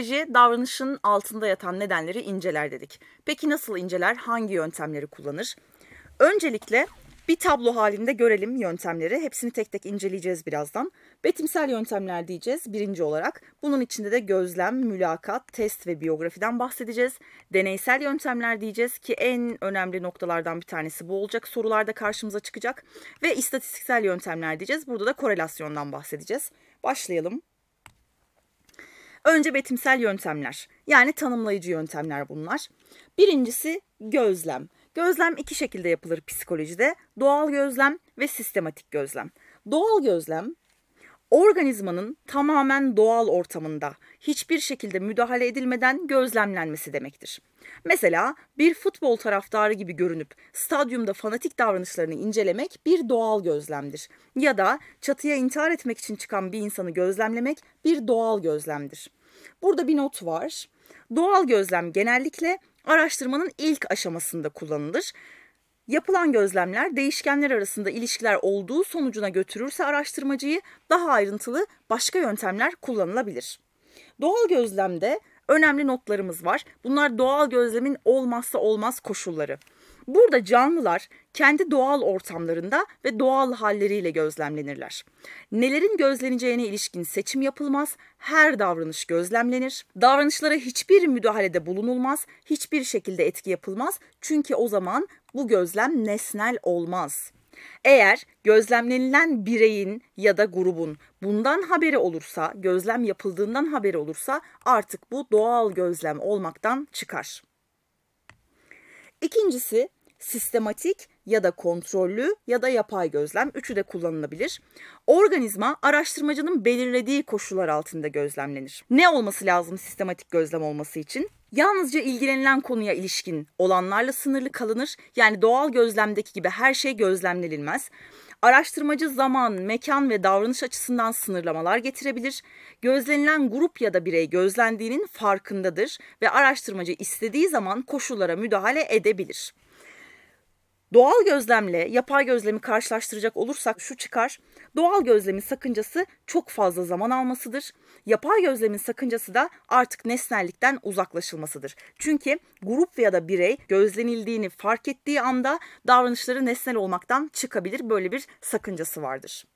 Psikoloji davranışın altında yatan nedenleri inceler dedik. Peki nasıl inceler? Hangi yöntemleri kullanır? Öncelikle bir tablo halinde görelim yöntemleri. Hepsini tek tek inceleyeceğiz birazdan. Betimsel yöntemler diyeceğiz birinci olarak. Bunun içinde de gözlem, mülakat, test ve biyografiden bahsedeceğiz. Deneysel yöntemler diyeceğiz ki en önemli noktalardan bir tanesi bu olacak. Sorularda karşımıza çıkacak. Ve istatistiksel yöntemler diyeceğiz. Burada da korelasyondan bahsedeceğiz. Başlayalım. Önce betimsel yöntemler yani tanımlayıcı yöntemler bunlar. Birincisi gözlem. Gözlem iki şekilde yapılır psikolojide. Doğal gözlem ve sistematik gözlem. Doğal gözlem organizmanın tamamen doğal ortamında hiçbir şekilde müdahale edilmeden gözlemlenmesi demektir. Mesela bir futbol taraftarı gibi görünüp stadyumda fanatik davranışlarını incelemek bir doğal gözlemdir. Ya da çatıya intihar etmek için çıkan bir insanı gözlemlemek bir doğal gözlemdir. Burada bir not var. Doğal gözlem genellikle araştırmanın ilk aşamasında kullanılır Yapılan gözlemler değişkenler arasında ilişkiler olduğu sonucuna götürürse araştırmacıyı daha ayrıntılı başka yöntemler kullanılabilir. Doğal gözlemde önemli notlarımız var. Bunlar doğal gözlemin olmazsa olmaz koşulları. Burada canlılar kendi doğal ortamlarında ve doğal halleriyle gözlemlenirler. Nelerin gözleneceğine ilişkin seçim yapılmaz, her davranış gözlemlenir. Davranışlara hiçbir müdahalede bulunulmaz, hiçbir şekilde etki yapılmaz çünkü o zaman bu gözlem nesnel olmaz. Eğer gözlemlenilen bireyin ya da grubun bundan haberi olursa, gözlem yapıldığından haberi olursa artık bu doğal gözlem olmaktan çıkar. İkincisi sistematik ya da kontrollü ya da yapay gözlem üçü de kullanılabilir. Organizma araştırmacının belirlediği koşullar altında gözlemlenir. Ne olması lazım sistematik gözlem olması için? Yalnızca ilgilenilen konuya ilişkin olanlarla sınırlı kalınır. Yani doğal gözlemdeki gibi her şey gözlemlenilmez. Araştırmacı zaman, mekan ve davranış açısından sınırlamalar getirebilir. Gözlenilen grup ya da birey gözlendiğinin farkındadır ve araştırmacı istediği zaman koşullara müdahale edebilir. Doğal gözlemle yapay gözlemi karşılaştıracak olursak şu çıkar. Doğal gözlemin sakıncası çok fazla zaman almasıdır. Yapay gözlemin sakıncası da artık nesnellikten uzaklaşılmasıdır. Çünkü grup veya da birey gözlenildiğini fark ettiği anda davranışları nesnel olmaktan çıkabilir. Böyle bir sakıncası vardır.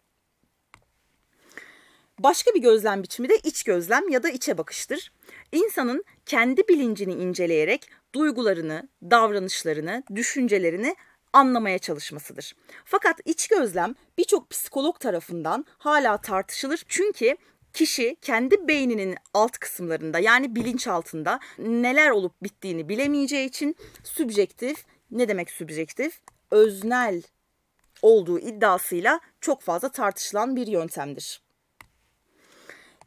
Başka bir gözlem biçimi de iç gözlem ya da içe bakıştır. İnsanın kendi bilincini inceleyerek duygularını, davranışlarını, düşüncelerini anlamaya çalışmasıdır. Fakat iç gözlem birçok psikolog tarafından hala tartışılır. Çünkü kişi kendi beyninin alt kısımlarında yani bilinçaltında neler olup bittiğini bilemeyeceği için sübjektif, ne demek sübjektif? Öznel olduğu iddiasıyla çok fazla tartışılan bir yöntemdir.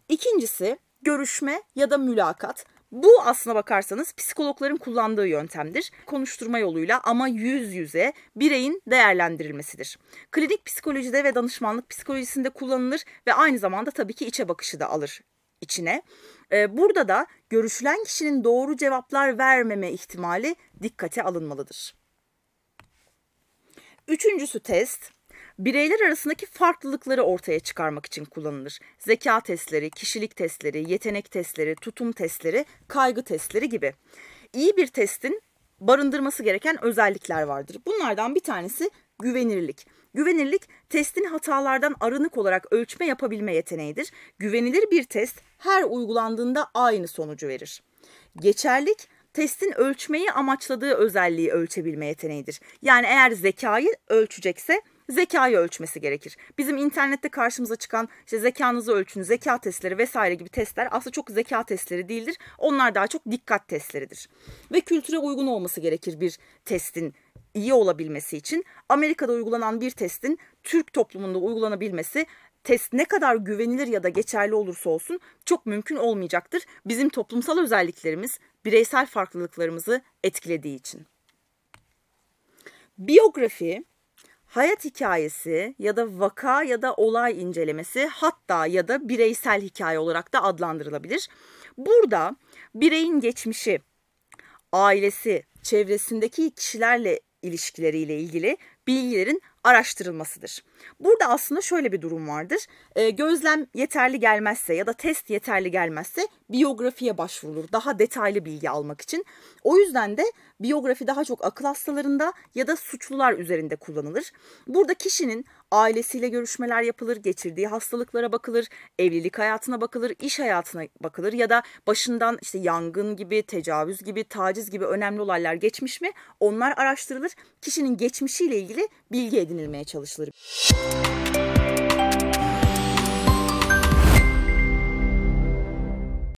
İkincisi görüşme ya da mülakat. Bu aslına bakarsanız psikologların kullandığı yöntemdir. Konuşturma yoluyla ama yüz yüze bireyin değerlendirilmesidir. Klinik psikolojide ve danışmanlık psikolojisinde kullanılır ve aynı zamanda tabii ki içe bakışı da alır içine. Ee, burada da görüşülen kişinin doğru cevaplar vermeme ihtimali dikkate alınmalıdır. Üçüncüsü test bireyler arasındaki farklılıkları ortaya çıkarmak için kullanılır. Zeka testleri, kişilik testleri, yetenek testleri, tutum testleri, kaygı testleri gibi. İyi bir testin barındırması gereken özellikler vardır. Bunlardan bir tanesi güvenirlik. Güvenirlik testin hatalardan arınık olarak ölçme yapabilme yeteneğidir. Güvenilir bir test her uygulandığında aynı sonucu verir. Geçerlik testin ölçmeyi amaçladığı özelliği ölçebilme yeteneğidir. Yani eğer zekayı ölçecekse zekayı ölçmesi gerekir. Bizim internette karşımıza çıkan işte zekanızı ölçün, zeka testleri vesaire gibi testler aslında çok zeka testleri değildir. Onlar daha çok dikkat testleridir. Ve kültüre uygun olması gerekir bir testin iyi olabilmesi için. Amerika'da uygulanan bir testin Türk toplumunda uygulanabilmesi test ne kadar güvenilir ya da geçerli olursa olsun çok mümkün olmayacaktır. Bizim toplumsal özelliklerimiz bireysel farklılıklarımızı etkilediği için. Biyografi hayat hikayesi ya da vaka ya da olay incelemesi hatta ya da bireysel hikaye olarak da adlandırılabilir. Burada bireyin geçmişi, ailesi, çevresindeki kişilerle ilişkileriyle ilgili bilgilerin araştırılmasıdır. Burada aslında şöyle bir durum vardır. Ee, gözlem yeterli gelmezse ya da test yeterli gelmezse biyografiye başvurulur. Daha detaylı bilgi almak için. O yüzden de biyografi daha çok akıl hastalarında ya da suçlular üzerinde kullanılır. Burada kişinin ailesiyle görüşmeler yapılır, geçirdiği hastalıklara bakılır, evlilik hayatına bakılır, iş hayatına bakılır ya da başından işte yangın gibi, tecavüz gibi, taciz gibi önemli olaylar geçmiş mi? Onlar araştırılır. Kişinin geçmişiyle ilgili bilgi edinilmeye çalışılır. Müzik